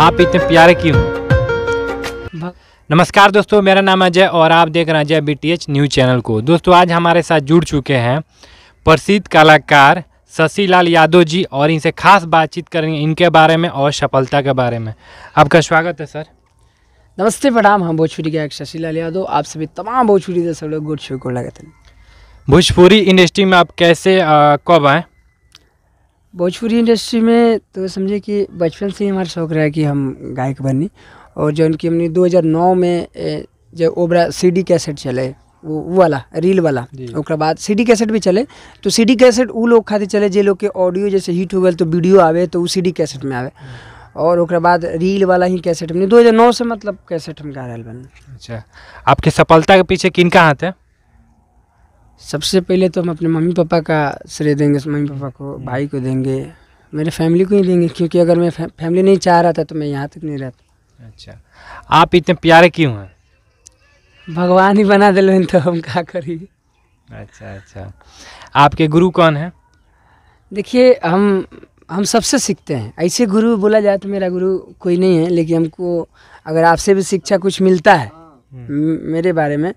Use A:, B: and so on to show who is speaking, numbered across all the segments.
A: आप इतने प्यारे क्यों नमस्कार दोस्तों मेरा नाम अजय और आप देख रहे हैं अजय बी न्यूज़ चैनल को दोस्तों आज हमारे साथ जुड़ चुके हैं प्रसिद्ध कलाकार शशि लाल यादव जी और इनसे खास बातचीत करेंगे इनके बारे में और सफलता के बारे में आपका स्वागत है सर नमस्ते
B: प्रणाम हम भोजपुरी गायक शशि लाल यादव आप सभी तमाम भोजपुरी दर्शक लोग गुड शो को लगे थे
A: भोजपुरी इंडस्ट्री में आप कैसे कब आए
B: भोजपुरी इंडस्ट्री में तो समझे कि बचपन से ही हमारा शौक़ रहा कि हम गायक बनी और जो उनकी हमने 2009 में जो ओबरा सीडी कैसेट चले वो वाला रील वाला ओकरा बाद सीडी कैसेट भी चले तो सीडी कैसेट वो लोग खातिर चले जे लोग के ऑडियो जैसे हिट हो गए तो वीडियो आवे तो वो सीडी कैसेट में आवे और ओकरा बाद रील वाला ही कैसेट हमने 2009 से मतलब कैसेट हम गा रहे बन
A: अच्छा आपकी सफलता के पीछे किनका हाथ है
B: सबसे पहले तो हम अपने मम्मी पापा का श्रेय देंगे मम्मी पापा को हम्म। भाई को देंगे मेरे फैमिली को ही देंगे क्योंकि अगर मैं फैमिली नहीं चाह रहा था तो मैं यहाँ तक नहीं रहता
A: अच्छा आप इतने प्यारे क्यों हैं
B: भगवान ही बना दिल तो हम क्या करिए
A: अच्छा अच्छा आपके गुरु कौन है
B: देखिए हम हम सबसे सीखते हैं ऐसे गुरु बोला जाए तो मेरा गुरु कोई नहीं है लेकिन हमको अगर आपसे भी शिक्षा कुछ मिलता है हाँ। मेरे बारे में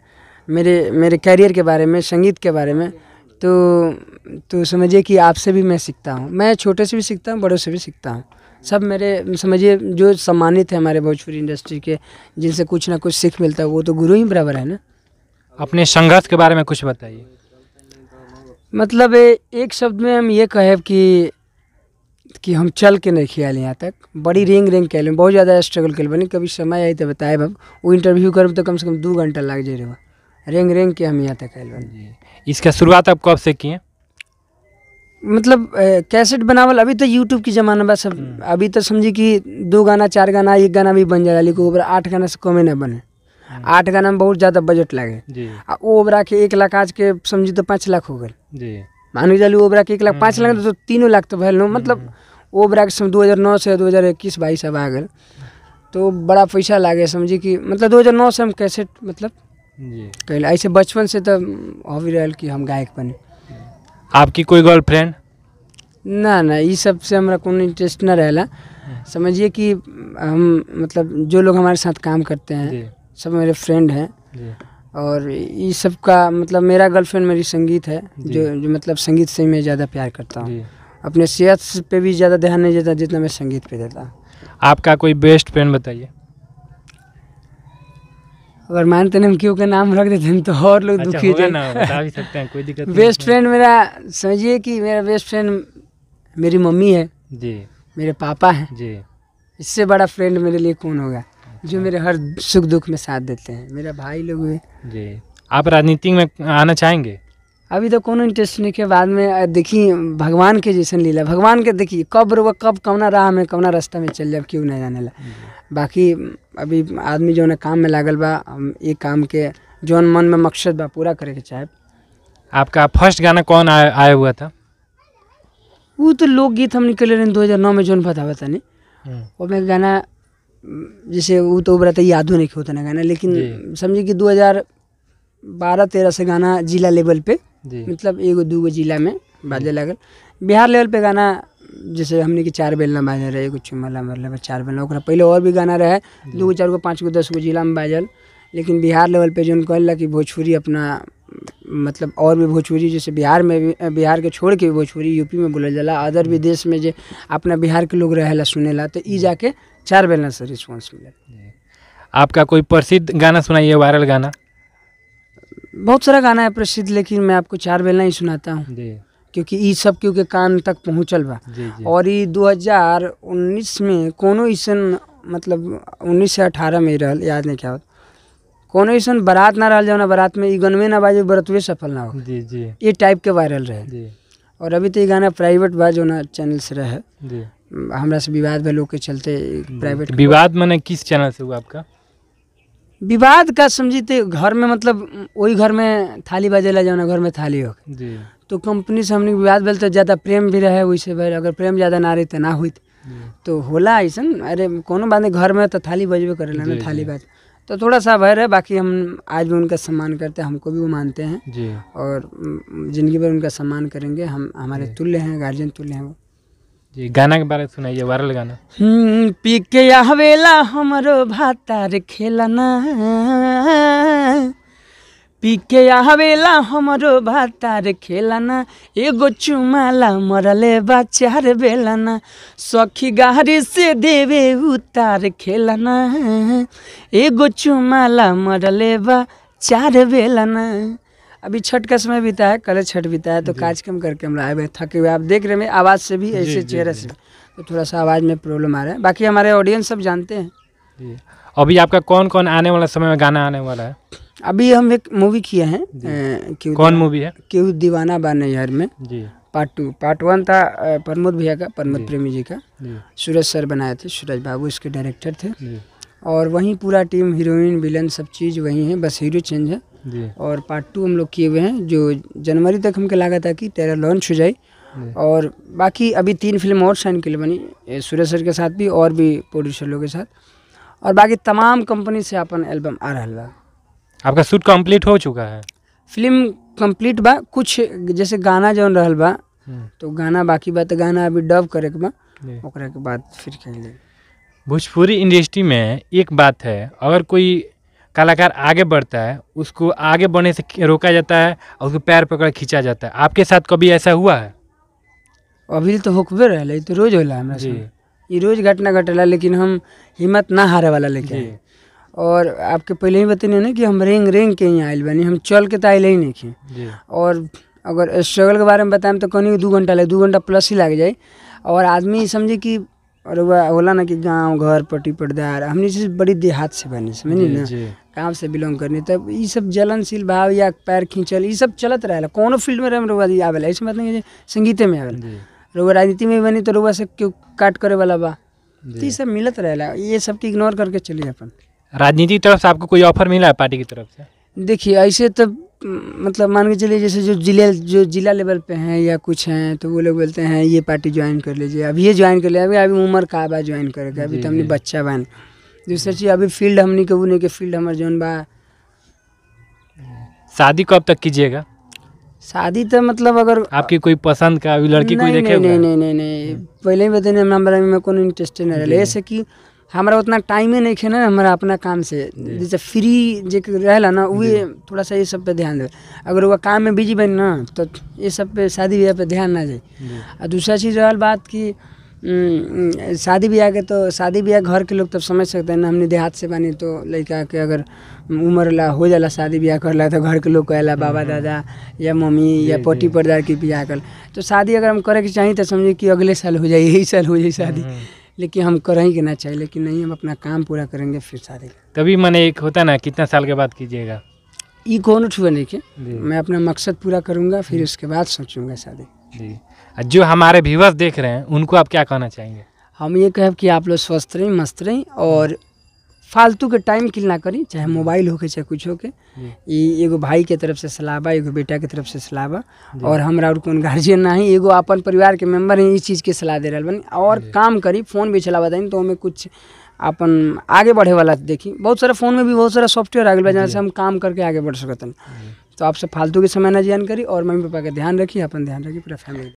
B: मेरे मेरे कैरियर के बारे में संगीत के बारे में तो तो समझिए कि आपसे भी मैं सीखता हूँ मैं छोटे से भी सीखता हूँ बड़ों से भी सीखता हूँ सब मेरे समझिए जो सम्मानित है हमारे भोजपुरी इंडस्ट्री के जिनसे कुछ ना कुछ सीख मिलता है वो तो गुरु ही बराबर है
A: ना अपने संघर्ष के बारे में कुछ बताइए
B: मतलब एक शब्द में हम ये कहें कि कि हम चल के नहीं खेल यहाँ तक बड़ी रेंग रेंग कैल बहुत ज़्यादा स्ट्रगल कर बनी कभी समय आई तो बताए बाबू वो इंटरव्यू करब तो कम से कम दो घंटा लग जाए रहा रेंग रेंग के हम यहाँ तक आयल
A: इसका शुरुआत आप कब से किए
B: मतलब कैसेट बनावल अभी तो यूट्यूब की ज़माना बस हम्म। अभी तो समझी कि दो गाना चार गाना एक गाना भी बन जाएगा लेकिन ओबरा आठ गाना से कमे ना बने हम्म। आठ गाना में बहुत ज़्यादा बजट लगे आ ओबरा के एक लाख आज के समझी तो पाँच लाख हो गए मान के चलू ओबरा के एक लाख पाँच हम्म। लाख तो तीनों लाख तो भैल मतलब ओबरा के समय दो हज़ार नौ से दो हज़ार इक्कीस बाईस अब आ गए तो बड़ा पैसा लागे समझी कि मतलब दो हज़ार नौ से हम कैसेट मतलब जी तो ऐसे बचपन से तो हॉबी रहा कि हम गायक बने
A: आपकी कोई गर्लफ्रेंड
B: ना ना ये सब से हमारा कोई इंटरेस्ट ना रहला समझिए कि हम मतलब जो लोग हमारे साथ काम करते हैं सब मेरे फ्रेंड हैं और ये सब का मतलब मेरा गर्लफ्रेंड मेरी संगीत है जो जो मतलब संगीत से मैं ज़्यादा प्यार करता हूँ अपने सेहत पे भी ज़्यादा ध्यान नहीं देता जितना मैं संगीत पे देता
A: आपका कोई बेस्ट फ्रेंड बताइए
B: अगर मानते ना हम क्यों का नाम रख देते हैं तो और लोग अच्छा, दुखी हो बता भी सकते
A: हैं कोई दिक्कत बेस्ट
B: फ्रेंड मेरा समझिए कि मेरा बेस्ट फ्रेंड मेरी मम्मी है जी मेरे पापा हैं
A: जी इससे
B: बड़ा फ्रेंड मेरे लिए कौन होगा अच्छा। जो मेरे हर सुख दुख में साथ देते हैं मेरा भाई लोग
A: जी आप राजनीति में आना चाहेंगे
B: अभी तो कोनो इंटरेस्ट नहीं के बाद में देखी भगवान के जैसे लीला भगवान के देखी कब रो कब कौना राह में कौना रास्ता में चल जाए क्यों नहीं जाने ला बाकी अभी आदमी जो है काम में लागल बा ये काम के जौन मन में मकसद बा पूरा करे के चाहे
A: आपका फर्स्ट गाना कौन आया हुआ था
B: वो तो लोकगीत हम निकले रहे दो हज़ार नौ में जौन बतावा था नहीं हम्म। वो मैं गाना जैसे वो तो बड़ा था यादों नहीं होता ना गाना लेकिन समझिए कि दो हज़ार बारह तेरह से गाना जिला लेवल पे मतलब एगो दूगो जिला में बाजे लागल बिहार लेवल पे गाना जैसे हमने की चार बेलना बाजल रहे एगो चुमला मतलब चार बेलना पहले और भी गाना रहे दू गो चार गो पाँच गो दस गो जिला में बाजल लेकिन बिहार लेवल पे जो कहल कि भोजपुरी अपना मतलब और भी भोजपुरी जैसे बिहार में भी बिहार के छोड़ के भोजपुरी यूपी में बोल जाला अदर विदेश में जो अपना बिहार के लोग रहेला सुनेला तो ई जाके चार
A: बेलना से रिस्पॉन्स मिले आपका कोई प्रसिद्ध गाना सुनाइए वायरल गाना
B: बहुत सारा गाना है प्रसिद्ध लेकिन मैं आपको चार बेलना ही सुनाता हूँ क्योंकि ये सब क्योंकि कान तक पहुँचल बा और ये 2019 में कोनो ऐसा मतलब उन्नीस से अठारह में रहल याद नहीं क्या होता कोनो ऐसा बारात ना जो ना बारात में गनवे ना बाजे बरतवे सफल ना हो जी जी ये टाइप के वायरल रहे और अभी तो ये गाना प्राइवेट बा ना चैनल से रहे हमारा से विवाद भलो के चलते
A: प्राइवेट विवाद मैंने किस चैनल से हुआ आपका
B: विवाद का समझते तो घर में मतलब वही घर में थाली ला जाना घर में थाली हो तो कंपनी से हमने विवाद भेल तो ज़्यादा प्रेम भी रहे वैसे भाई अगर प्रेम ज़्यादा ना रही तो ना हुई तो होला ऐसा अरे कोनो बात नहीं घर में तो थाली बजबे करेला ना थाली बात तो थोड़ा सा भय रहे बाकी हम आज भी उनका सम्मान करते हैं हमको भी वो मानते हैं और ज़िंदगी भर उनका सम्मान करेंगे हम
A: हमारे तुल्य हैं गार्जियन तुल्य हैं वो जी गाना के बारे में सुनाइए वायरल गाना
B: हम्म, पी के आवेला हमारो भातार खेलना पी के आवेला हमारो भातार खेलना एगो चुमाला मरले बाचार बेलना सखी गहरी से देवे उतार खेलना एगो चुमाला मरले बा चार बेलना अभी छठ का समय बीता है कल छठ बीता है तो कार्यक्रम करके हम लोग आए हुए थके हुए आप देख रहे हैं आवाज़ से भी ऐसे चेहरे से तो थोड़ा सा आवाज़ में प्रॉब्लम आ रहा है बाकी हमारे ऑडियंस सब जानते हैं
A: अभी आपका कौन कौन आने वाला समय में गाना आने वाला है
B: अभी हम एक मूवी किए हैं कौन मूवी है क्यों दीवाना बाने यार में पार्ट टू पार्ट वन था प्रमोद भैया का प्रमोद प्रेमी जी का सूरज सर बनाए थे सूरज बाबू इसके डायरेक्टर थे और वहीं पूरा टीम हीरोइन विलन सब चीज़ वहीं है बस हीरो चेंज है और पार्ट टू हम लोग किए हुए हैं जो जनवरी तक हमको लगा था कि तेरा लॉन्च हो जाए और बाकी अभी तीन फिल्म और साइन के लिए बनी सूर्य सर के साथ भी और भी प्रोड्यूसर लोग के साथ और बाकी तमाम कंपनी से अपन एल्बम आ रहा है
A: आपका शूट कंप्लीट हो चुका है
B: फिल्म कंप्लीट बा कुछ जैसे गाना जो रहा हम्म। तो बा तो गाना बाकी बात गाना अभी डब करे के के बाद फिर कहीं
A: भोजपुरी इंडस्ट्री में एक बात है अगर कोई कलाकार आगे बढ़ता है उसको आगे बढ़ने से रोका जाता है और उसको पैर पकड़ खींचा जाता है आपके साथ कभी ऐसा हुआ है
B: अभी तो होकबे रहे तो रोज होला हमारा ये रोज घटना घटेला लेकिन हम हिम्मत ना हारे वाला लेके और आपके पहले ही बताने ना कि हम रेंग रेंग के यहाँ आयल बनी हम चल के तो आयल ही नहीं और अगर स्ट्रगल के बारे में बताएं तो कहीं दो घंटा लगे दू घंटा प्लस ही लग जाए और आदमी समझे कि और वह होला ना कि गांव घर पट्टी पटदार हमने से बड़ी देहात से बने समझे ना गाँव से बिलोंग करने तब ये सब जलनशील भाव या पैर खींचल ये सब चलत रहेला कोनो फील्ड में रुआ आवे ऐसे मत नहीं संगीते में आवे रुआ राजनीति में बनी तो रुआ से क्यों काट करे वाला बा ये तो सब मिलत रहे ये सब के इग्नोर करके चलिए अपन
A: राजनीति तरफ से आपको कोई ऑफर मिला है पार्टी की तरफ
B: से देखिए ऐसे तो मतलब मान के चलिए जैसे जो जिले जो जिला लेवल पे हैं या कुछ हैं तो वो लोग बोलते हैं ये पार्टी ज्वाइन कर लीजिए अभी ये ज्वाइन कर लिया अभी अभी उम्र का बा ज्वाइन करेगा अभी तो हमने बच्चा बन दूसरा तो चीज़ अभी फील्ड हमने के बुने के फील्ड हमारे जौन बा
A: शादी कब तक कीजिएगा
B: शादी तो मतलब अगर
A: आपकी कोई पसंद का अभी लड़की कोई देखे नहीं नहीं
B: नहीं नहीं पहले ही बताने में कोई इंटरेस्ट नहीं रहा ऐसे की हमारा उतना ही नहीं खेना हमारा अपना काम से जैसे फ्री जो रहला ना उहे थोड़ा सा ये सब पे ध्यान दे अगर वो काम में बिजी बन ना तो ये सब पे शादी ब्याह पे ध्यान ना दे और दूसरा चीज़ रहा बात कि शादी ब्याह के तो शादी ब्याह घर के लोग तब समझ सकते हैं ना हमने देहात से बनी तो लड़का के अगर उम्र ला हो जाला शादी ब्याह कर ला तो घर के लोग कहला बाबा हम्म, हम्म। दादा या मम्मी या पोटी परदार की ब्याह कर तो शादी अगर हम करे के चाहिए तो समझिए कि अगले साल हो जाए यही साल हो जाए शादी हम्म, लेकिन हम करेंगे ना चाहिए लेकिन नहीं हम अपना काम पूरा करेंगे फिर शादी
A: तभी मैंने एक होता ना कितना साल के बाद कीजिएगा
B: ये कौन छुआ नहीं के मैं अपना मकसद पूरा करूँगा फिर उसके बाद सोचूंगा शादी
A: जो हमारे व्यूवर्स देख रहे हैं उनको आप क्या कहना चाहेंगे
B: हम ये कहें कि आप लोग स्वस्थ रहें मस्त रहें और फालतू के टाइम किल ना करी चाहे मोबाइल हम्म। हो के चाहे कुछ हो के हम्म। एगो भाई के तरफ से सलाह बा एगो बेटा के तरफ से सलाह बा और हमारा और कौन गार्जियन ना ही एगो अपन परिवार के मेम्बर ही इस चीज़ के सलाह दे रहा बनी और काम करी फ़ोन भी चला बताई तो हमें कुछ अपन आगे बढ़े वाला देखी बहुत सारा फ़ोन में भी बहुत सारा सॉफ्टवेयर आ गया जहाँ से हम काम करके आगे बढ़ सकते हैं तो आपसे फालतू के समय ना जानकारी और मम्मी पापा का ध्यान रखिए अपन ध्यान रखिए पूरा फैमिली